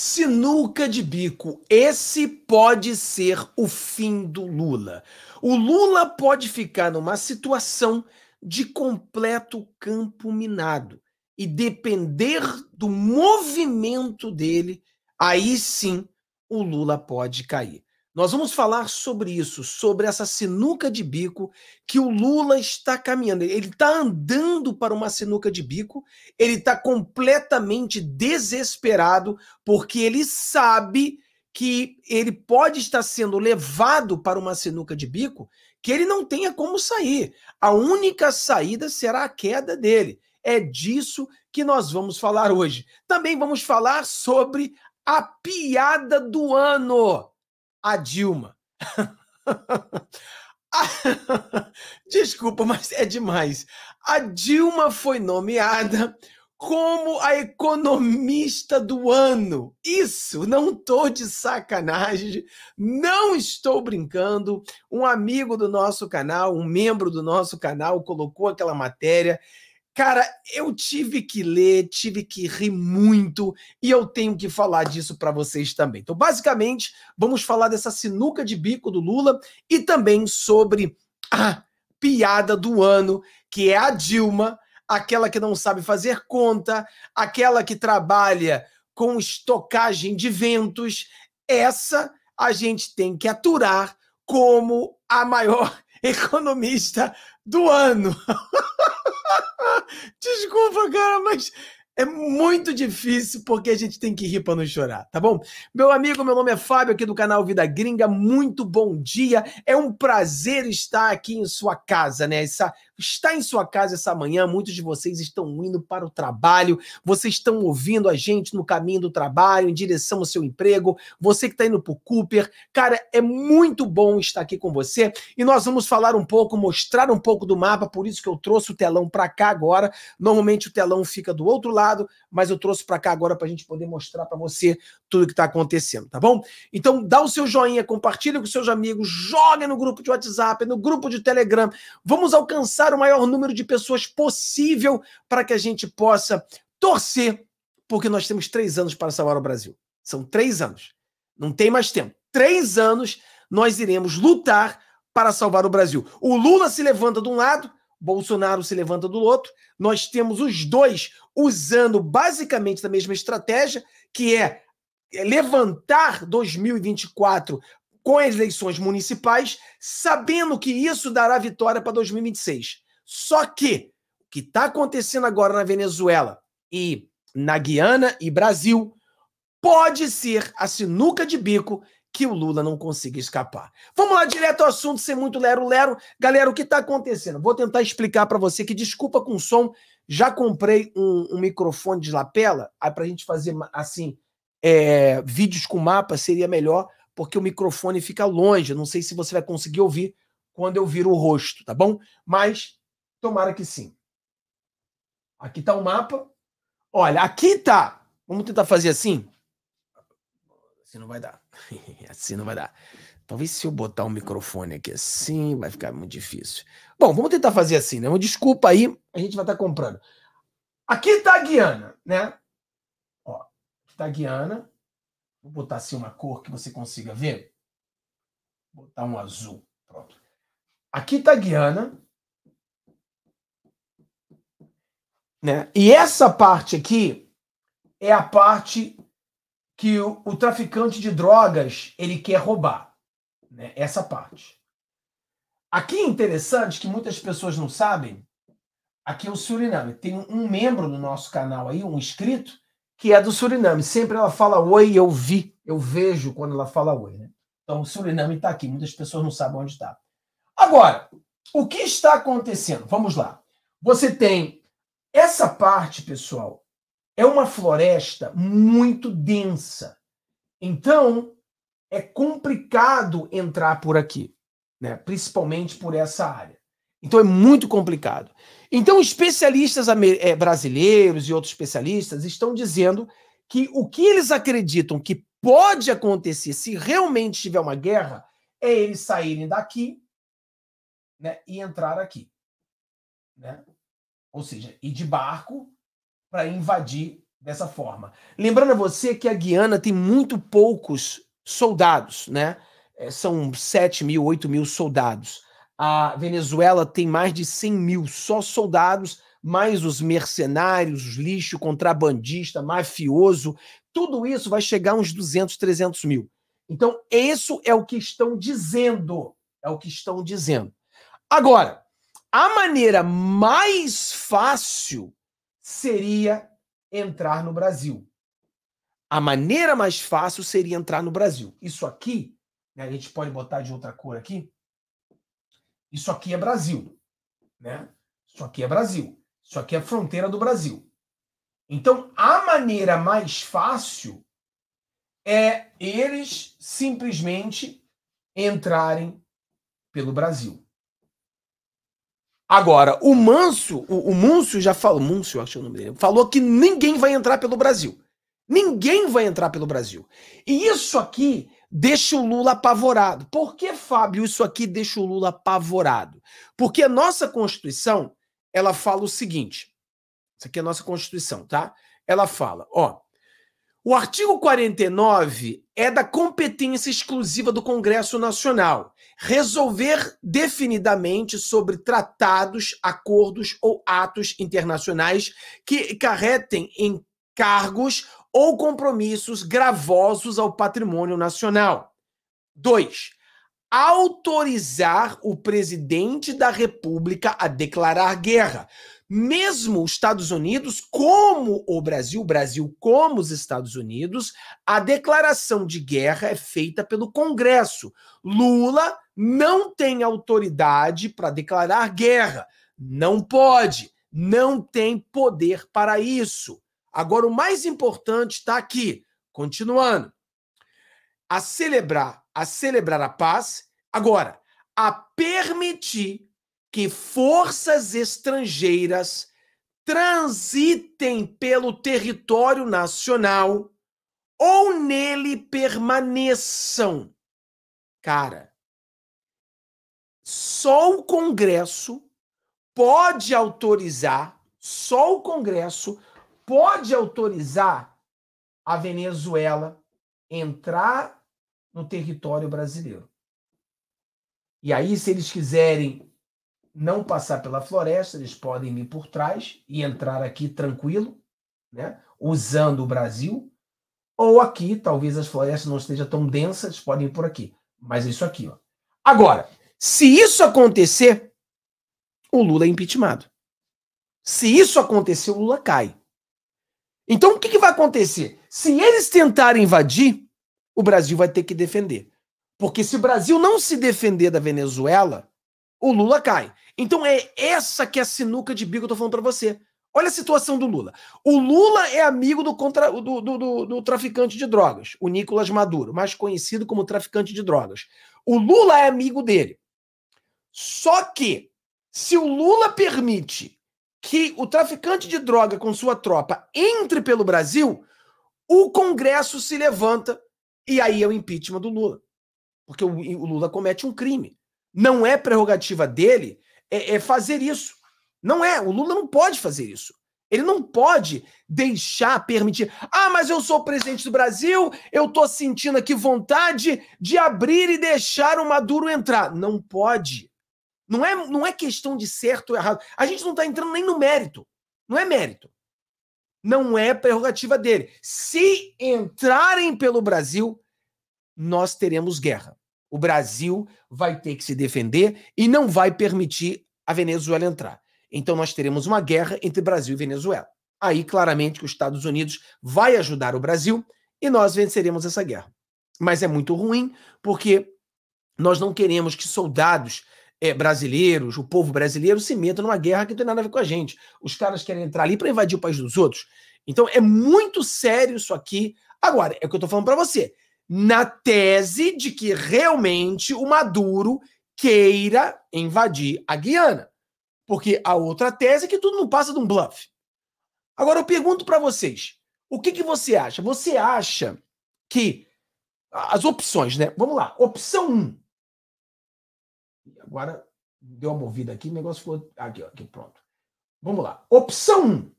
Sinuca de bico. Esse pode ser o fim do Lula. O Lula pode ficar numa situação de completo campo minado e depender do movimento dele, aí sim o Lula pode cair. Nós vamos falar sobre isso, sobre essa sinuca de bico que o Lula está caminhando. Ele está andando para uma sinuca de bico, ele está completamente desesperado, porque ele sabe que ele pode estar sendo levado para uma sinuca de bico que ele não tenha como sair. A única saída será a queda dele. É disso que nós vamos falar hoje. Também vamos falar sobre a piada do ano a Dilma. Desculpa, mas é demais. A Dilma foi nomeada como a economista do ano. Isso, não estou de sacanagem, não estou brincando. Um amigo do nosso canal, um membro do nosso canal, colocou aquela matéria Cara, eu tive que ler, tive que rir muito e eu tenho que falar disso para vocês também. Então, basicamente, vamos falar dessa sinuca de bico do Lula e também sobre a piada do ano, que é a Dilma, aquela que não sabe fazer conta, aquela que trabalha com estocagem de ventos. Essa a gente tem que aturar como a maior economista do ano. Desculpa, cara, mas é muito difícil porque a gente tem que rir para não chorar, tá bom? Meu amigo, meu nome é Fábio, aqui do canal Vida Gringa. Muito bom dia. É um prazer estar aqui em sua casa, né? Essa está em sua casa essa manhã, muitos de vocês estão indo para o trabalho, vocês estão ouvindo a gente no caminho do trabalho, em direção ao seu emprego, você que está indo para o Cooper. Cara, é muito bom estar aqui com você e nós vamos falar um pouco, mostrar um pouco do mapa, por isso que eu trouxe o telão para cá agora. Normalmente o telão fica do outro lado, mas eu trouxe para cá agora para a gente poder mostrar para você tudo que está acontecendo, tá bom? Então dá o seu joinha, compartilha com seus amigos, joga no grupo de WhatsApp, no grupo de Telegram. Vamos alcançar o maior número de pessoas possível para que a gente possa torcer, porque nós temos três anos para salvar o Brasil. São três anos. Não tem mais tempo. Três anos nós iremos lutar para salvar o Brasil. O Lula se levanta de um lado, Bolsonaro se levanta do outro. Nós temos os dois usando basicamente a mesma estratégia, que é levantar 2024 com as eleições municipais, sabendo que isso dará vitória para 2026. Só que o que está acontecendo agora na Venezuela e na Guiana e Brasil pode ser a sinuca de bico que o Lula não consiga escapar. Vamos lá direto ao assunto, sem muito lero-lero. Galera, o que está acontecendo? Vou tentar explicar para você que, desculpa com o som, já comprei um, um microfone de lapela, para a gente fazer assim, é, vídeos com mapa seria melhor, porque o microfone fica longe. Não sei se você vai conseguir ouvir quando eu viro o rosto, tá bom? Mas tomara que sim. Aqui tá o mapa. Olha, aqui tá. Vamos tentar fazer assim. Assim não vai dar. assim não vai dar. Talvez se eu botar um microfone aqui assim, vai ficar muito difícil. Bom, vamos tentar fazer assim, né? Uma desculpa aí, a gente vai estar tá comprando. Aqui tá a Guiana, né? Ó, aqui tá a Guiana. Vou botar assim uma cor que você consiga ver. Vou botar um azul. Pronto. Aqui está a Guiana. Né? E essa parte aqui é a parte que o, o traficante de drogas ele quer roubar. Né? Essa parte. Aqui é interessante que muitas pessoas não sabem. Aqui é o Suriname. Tem um membro do nosso canal aí, um inscrito, que é do Suriname. Sempre ela fala oi, eu vi, eu vejo quando ela fala oi. Né? Então, o Suriname está aqui, muitas pessoas não sabem onde está. Agora, o que está acontecendo? Vamos lá. Você tem essa parte, pessoal, é uma floresta muito densa. Então, é complicado entrar por aqui, né? principalmente por essa área. Então, é muito complicado. Então, especialistas eh, brasileiros e outros especialistas estão dizendo que o que eles acreditam que pode acontecer se realmente tiver uma guerra é eles saírem daqui né, e entrar aqui. Né? Ou seja, ir de barco para invadir dessa forma. Lembrando a você que a Guiana tem muito poucos soldados, né? É, são 7 mil, 8 mil soldados. A Venezuela tem mais de 100 mil só soldados, mais os mercenários, os lixo, contrabandista, mafioso. Tudo isso vai chegar a uns 200, 300 mil. Então, isso é o que estão dizendo. É o que estão dizendo. Agora, a maneira mais fácil seria entrar no Brasil. A maneira mais fácil seria entrar no Brasil. Isso aqui, né, a gente pode botar de outra cor aqui. Isso aqui é Brasil, né? Isso aqui é Brasil. Isso aqui é a fronteira do Brasil. Então, a maneira mais fácil é eles simplesmente entrarem pelo Brasil. Agora, o Manso, o, o Múncio já falou, Múncio, acho é o nome dele, falou que ninguém vai entrar pelo Brasil. Ninguém vai entrar pelo Brasil. E isso aqui deixa o Lula apavorado. Por que, Fábio, isso aqui deixa o Lula apavorado? Porque a nossa Constituição, ela fala o seguinte. Isso aqui é a nossa Constituição, tá? Ela fala, ó, o artigo 49 é da competência exclusiva do Congresso Nacional resolver definidamente sobre tratados, acordos ou atos internacionais que carretem em cargos ou compromissos gravosos ao patrimônio nacional. 2. Autorizar o presidente da República a declarar guerra. Mesmo os Estados Unidos, como o Brasil, Brasil como os Estados Unidos, a declaração de guerra é feita pelo Congresso. Lula não tem autoridade para declarar guerra. Não pode, não tem poder para isso. Agora, o mais importante está aqui, continuando. A celebrar, a celebrar a paz. Agora, a permitir que forças estrangeiras transitem pelo território nacional ou nele permaneçam. Cara, só o Congresso pode autorizar, só o Congresso pode autorizar a Venezuela entrar no território brasileiro. E aí, se eles quiserem não passar pela floresta, eles podem ir por trás e entrar aqui tranquilo, né? usando o Brasil. Ou aqui, talvez as florestas não estejam tão densas, podem ir por aqui. Mas é isso aqui. Ó. Agora, se isso acontecer, o Lula é impeachmentado. Se isso acontecer, o Lula cai. Então, o que, que vai acontecer? Se eles tentarem invadir, o Brasil vai ter que defender. Porque se o Brasil não se defender da Venezuela, o Lula cai. Então é essa que é a sinuca de bico que eu tô falando para você. Olha a situação do Lula. O Lula é amigo do, contra, do, do, do, do, traficante de drogas, o Nicolas Maduro, mais conhecido como traficante de drogas. O Lula é amigo dele. Só que, se o Lula permite que o traficante de droga com sua tropa entre pelo Brasil, o Congresso se levanta e aí é o impeachment do Lula. Porque o, o Lula comete um crime. Não é prerrogativa dele é, é fazer isso. Não é. O Lula não pode fazer isso. Ele não pode deixar permitir. Ah, mas eu sou o presidente do Brasil, eu tô sentindo aqui vontade de abrir e deixar o Maduro entrar. Não pode. Não é, não é questão de certo ou errado. A gente não está entrando nem no mérito. Não é mérito. Não é prerrogativa dele. Se entrarem pelo Brasil, nós teremos guerra. O Brasil vai ter que se defender e não vai permitir a Venezuela entrar. Então nós teremos uma guerra entre Brasil e Venezuela. Aí claramente que os Estados Unidos vai ajudar o Brasil e nós venceremos essa guerra. Mas é muito ruim porque nós não queremos que soldados é, brasileiros, o povo brasileiro se meta numa guerra que não tem nada a ver com a gente. Os caras querem entrar ali para invadir o país dos outros. Então é muito sério isso aqui. Agora, é o que eu estou falando para você. Na tese de que realmente o Maduro queira invadir a Guiana. Porque a outra tese é que tudo não passa de um bluff. Agora eu pergunto para vocês, o que, que você acha? Você acha que as opções, né? Vamos lá. Opção 1. Um, Agora deu uma movida aqui, o negócio ficou. Aqui, aqui, pronto. Vamos lá. Opção 1.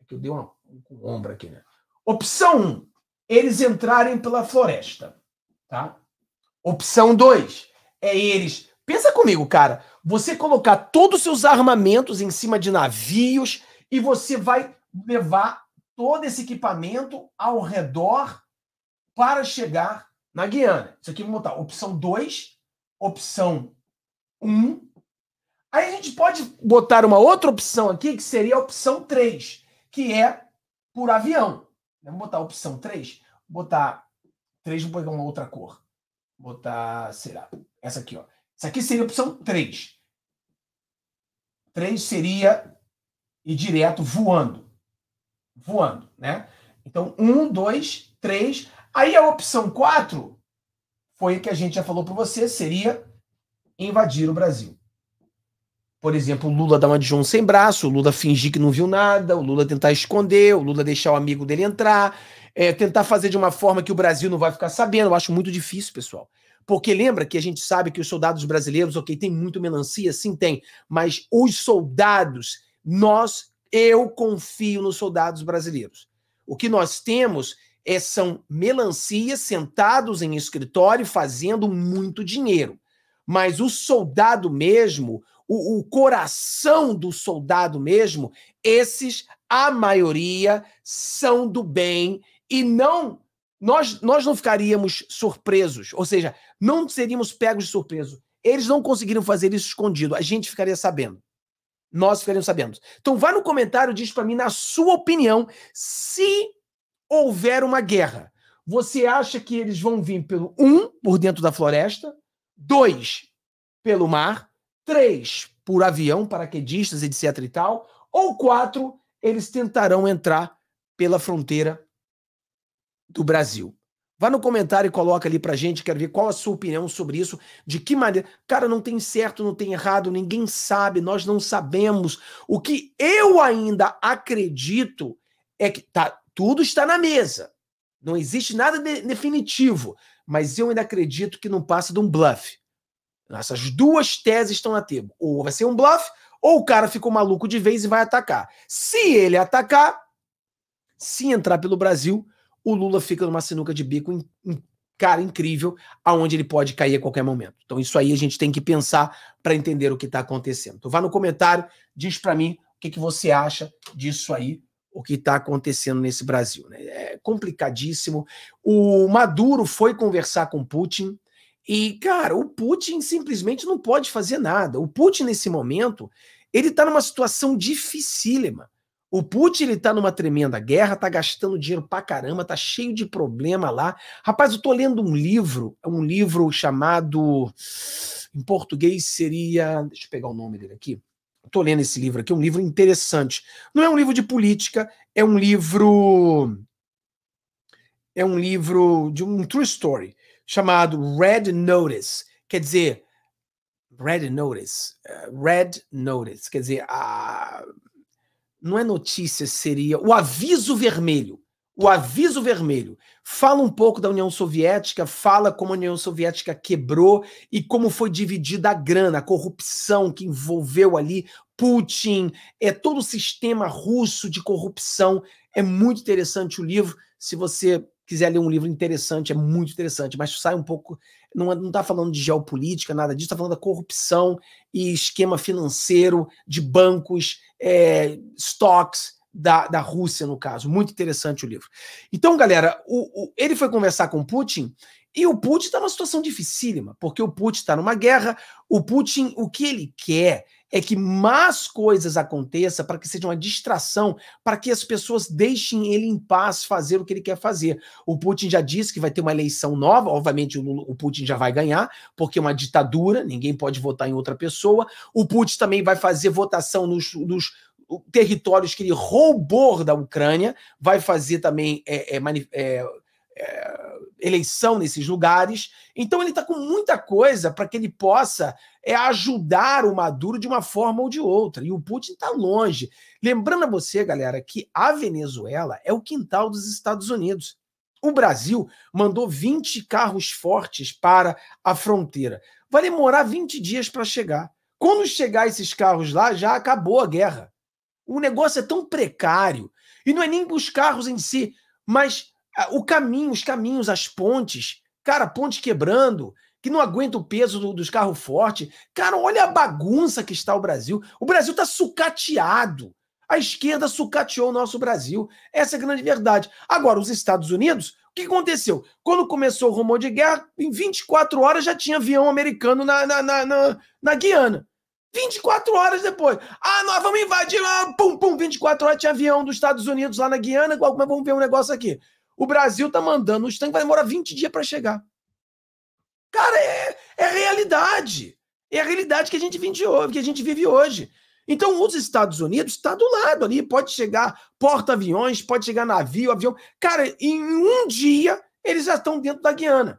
É que eu dei uma, um ombro aqui, né? Opção 1. Eles entrarem pela floresta. Tá? Opção 2. É eles. Pensa comigo, cara. Você colocar todos os seus armamentos em cima de navios e você vai levar todo esse equipamento ao redor para chegar na Guiana. Isso aqui vamos botar opção 2, opção 1. Aí a gente pode botar uma outra opção aqui, que seria a opção 3, que é por avião. Vamos botar a opção 3. Vou botar 3, vou pegar uma outra cor. Vou botar, sei lá, essa aqui, ó. Essa aqui seria a opção 3. 3 seria ir direto voando. Voando, né? Então, 1, 2, 3. Aí a opção 4 foi a que a gente já falou para você, seria invadir o Brasil. Por exemplo, o Lula dar uma de João sem braço, o Lula fingir que não viu nada, o Lula tentar esconder, o Lula deixar o amigo dele entrar, é, tentar fazer de uma forma que o Brasil não vai ficar sabendo. Eu acho muito difícil, pessoal. Porque lembra que a gente sabe que os soldados brasileiros, ok, tem muito melancia, sim, tem, mas os soldados, nós, eu confio nos soldados brasileiros. O que nós temos é, são melancias sentados em escritório fazendo muito dinheiro mas o soldado mesmo, o, o coração do soldado mesmo, esses, a maioria, são do bem e não nós, nós não ficaríamos surpresos, ou seja, não seríamos pegos de surpresa. Eles não conseguiram fazer isso escondido, a gente ficaria sabendo. Nós ficaríamos sabendo. Então, vá no comentário, diz para mim, na sua opinião, se houver uma guerra, você acha que eles vão vir pelo um por dentro da floresta, dois pelo mar, três por avião, paraquedistas, etc e tal, ou quatro eles tentarão entrar pela fronteira do Brasil. Vá no comentário e coloca ali pra gente, quero ver qual a sua opinião sobre isso, de que maneira. Cara, não tem certo, não tem errado, ninguém sabe, nós não sabemos. O que eu ainda acredito é que tá, tudo está na mesa. Não existe nada de definitivo mas eu ainda acredito que não passa de um bluff. Essas duas teses estão na tempo. Ou vai ser um bluff, ou o cara ficou maluco de vez e vai atacar. Se ele atacar, se entrar pelo Brasil, o Lula fica numa sinuca de bico, in, in, cara, incrível, aonde ele pode cair a qualquer momento. Então isso aí a gente tem que pensar para entender o que está acontecendo. Então vá no comentário, diz para mim o que, que você acha disso aí o que está acontecendo nesse Brasil. Né? É complicadíssimo. O Maduro foi conversar com Putin e, cara, o Putin simplesmente não pode fazer nada. O Putin, nesse momento, ele está numa situação dificílima. O Putin ele tá numa tremenda guerra, tá gastando dinheiro pra caramba, tá cheio de problema lá. Rapaz, eu tô lendo um livro, é um livro chamado em português seria, deixa eu pegar o nome dele aqui. Estou lendo esse livro aqui, é um livro interessante. Não é um livro de política, é um livro. É um livro de um true story chamado Red Notice. Quer dizer, Red Notice. É, Red Notice. Quer dizer, a... não é notícia, seria o aviso vermelho. O aviso vermelho. Fala um pouco da União Soviética, fala como a União Soviética quebrou e como foi dividida a grana, a corrupção que envolveu ali Putin, é todo o sistema russo de corrupção. É muito interessante o livro. Se você quiser ler um livro interessante, é muito interessante, mas sai um pouco. Não, está é, falando de geopolítica, nada disso, está falando da corrupção e esquema financeiro de bancos, é, stocks, da, da Rússia, no caso. Muito interessante o livro. Então, galera, o, o, ele foi conversar com Putin e o Putin está numa situação dificílima, porque o Putin está numa guerra. O Putin, o que ele quer é que mais coisas aconteçam para que seja uma distração, para que as pessoas deixem ele em paz fazer o que ele quer fazer. O Putin já disse que vai ter uma eleição nova, obviamente o, Putin já vai ganhar, porque é uma ditadura, ninguém pode votar em outra pessoa. O Putin também vai fazer votação nos, nos territórios que ele roubou da Ucrânia, vai fazer também é, é, é, é eleição nesses lugares. Então ele está com muita coisa para que ele possa é, ajudar o Maduro de uma forma ou de outra. E o Putin está longe. Lembrando a você, galera, que a Venezuela é o quintal dos Estados Unidos. O Brasil mandou 20 carros fortes para a fronteira. Vai demorar 20 dias para chegar. Quando chegar esses carros lá, já acabou a guerra. O negócio é tão precário. E não é nem os carros em si, mas ah, o caminho, os caminhos, as pontes. Cara, ponte quebrando, que não aguenta o peso do, dos carros fortes. Cara, olha a bagunça que está o Brasil. O Brasil está sucateado. A esquerda sucateou o nosso Brasil. Essa é a grande verdade. Agora, os Estados Unidos, o que aconteceu? Quando começou o rumor de guerra, em 24 horas já tinha avião americano na, na, na, na, na Guiana. 24 horas depois. Ah, nós vamos invadir lá, pum, pum, 24 horas tinha avião dos Estados Unidos lá na Guiana, igual, mas vamos ver um negócio aqui. O Brasil tá mandando os tanques, vai demorar 20 dias para chegar. Cara, é, é realidade. É a realidade que a gente vive hoje, que a gente vive hoje. Então, os Estados Unidos está do lado ali, pode chegar porta-aviões, pode chegar navio, avião. Cara, em um dia eles já estão dentro da Guiana.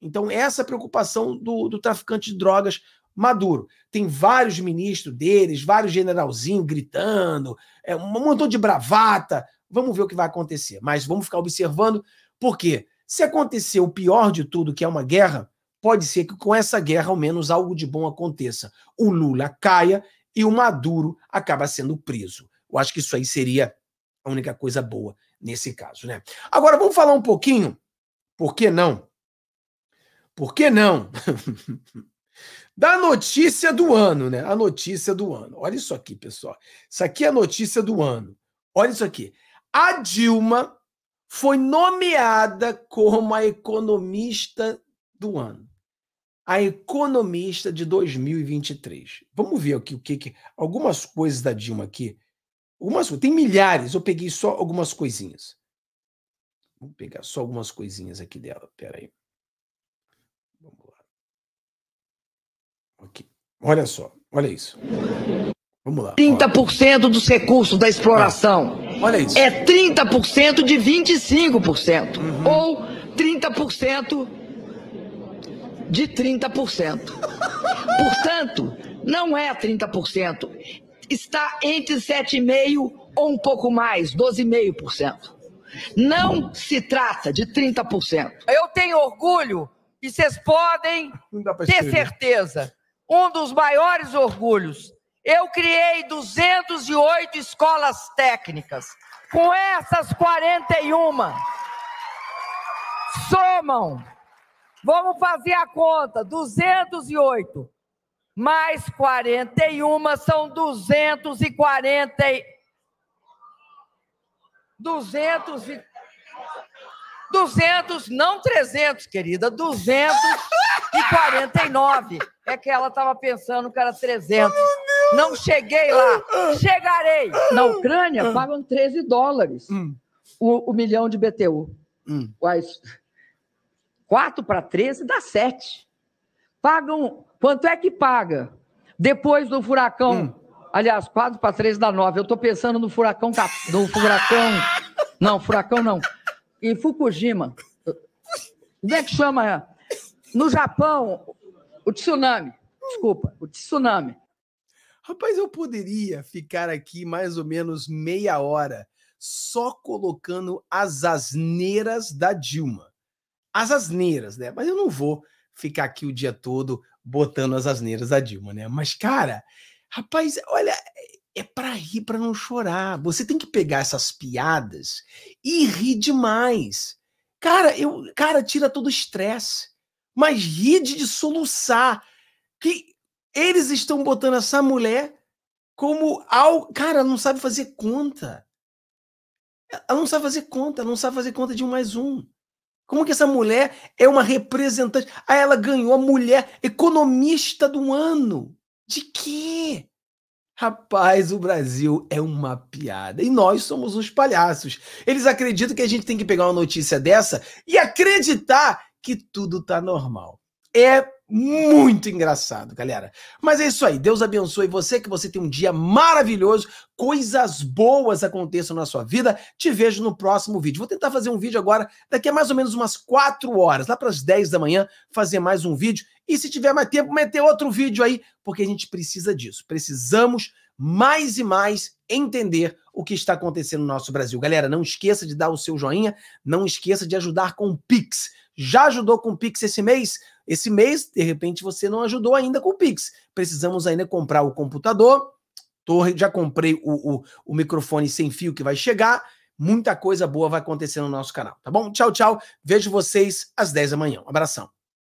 Então, essa é preocupação do, do traficante de drogas Maduro. Tem vários ministros deles, vários generalzinhos gritando, é, um montão de bravata. Vamos ver o que vai acontecer. Mas vamos ficar observando, porque se acontecer o pior de tudo, que é uma guerra, pode ser que com essa guerra, ao menos, algo de bom aconteça. O Lula caia e o Maduro acaba sendo preso. Eu acho que isso aí seria a única coisa boa nesse caso, né? Agora vamos falar um pouquinho, por que não? Por que não? Da notícia do ano, né? A notícia do ano. Olha isso aqui, pessoal. Isso aqui é a notícia do ano. Olha isso aqui. A Dilma foi nomeada como a economista do ano. A economista de 2023. Vamos ver aqui o que, que algumas coisas da Dilma aqui. Algumas, tem milhares, eu peguei só algumas coisinhas. Vamos pegar só algumas coisinhas aqui dela. Pera aí. Olha só, olha isso. Vamos lá. 30% olha. dos recursos da exploração. Ah, olha isso. É 30% de 25%. Uhum. Ou 30% de 30%. Portanto, não é 30%. Está entre 7,5% ou um pouco mais, 12,5%. Não se trata de 30%. Eu tenho orgulho e vocês podem ter certeza um dos maiores orgulhos. Eu criei 208 escolas técnicas. Com essas 41, somam, vamos fazer a conta: 208 mais 41 são 240. 240. 200, não 300, querida, 249. É que ela estava pensando que era 300. Não cheguei lá, chegarei. Na Ucrânia, ah. pagam 13 dólares hum. o, o, milhão de BTU. Hum. Quais? 4 para 13 dá 7. Pagam. Quanto é que paga? Depois do furacão. Hum. Aliás, 4 para 13 dá 9. Eu estou pensando no furacão. No furacão. Não, furacão não em Fukushima. Como é que chama? No Japão, o tsunami. Desculpa, o tsunami. Rapaz, eu poderia ficar aqui mais ou menos meia hora só colocando as asneiras da Dilma. As asneiras, né? Mas eu não vou ficar aqui o dia todo botando as asneiras da Dilma, né? Mas, cara, rapaz, olha, é para rir, para não chorar. Você tem que pegar essas piadas e rir demais. Cara, eu, cara, tira todo o estresse. Mas rire de, soluçar. Que eles estão botando essa mulher como ao, cara, não sabe fazer conta. Ela não sabe fazer conta, ela não sabe fazer conta de um mais um. Como que essa mulher é uma representante? Aí ah, ela ganhou a mulher economista do ano. De quê? Rapaz, o Brasil é uma piada. E nós somos uns palhaços. Eles acreditam que a gente tem que pegar uma notícia dessa e acreditar que tudo tá normal. É muito engraçado, galera. Mas é isso aí. Deus abençoe você, que você tenha um dia maravilhoso, coisas boas aconteçam na sua vida. Te vejo no próximo vídeo. Vou tentar fazer um vídeo agora, daqui a mais ou menos umas 4 horas, lá para as 10 da manhã, fazer mais um vídeo. E se tiver mais tempo, meter outro vídeo aí, porque a gente precisa disso. Precisamos mais e mais entender o que está acontecendo no nosso Brasil. Galera, não esqueça de dar o seu joinha, não esqueça de ajudar com o Pix. Já ajudou com o Pix esse mês? Esse mês, de repente, você não ajudou ainda com o Pix. Precisamos ainda comprar o computador. Tô, já comprei o, o, o microfone sem fio que vai chegar. Muita coisa boa vai acontecer no nosso canal, tá bom? Tchau, tchau. Vejo vocês às 10 da manhã. Um abração.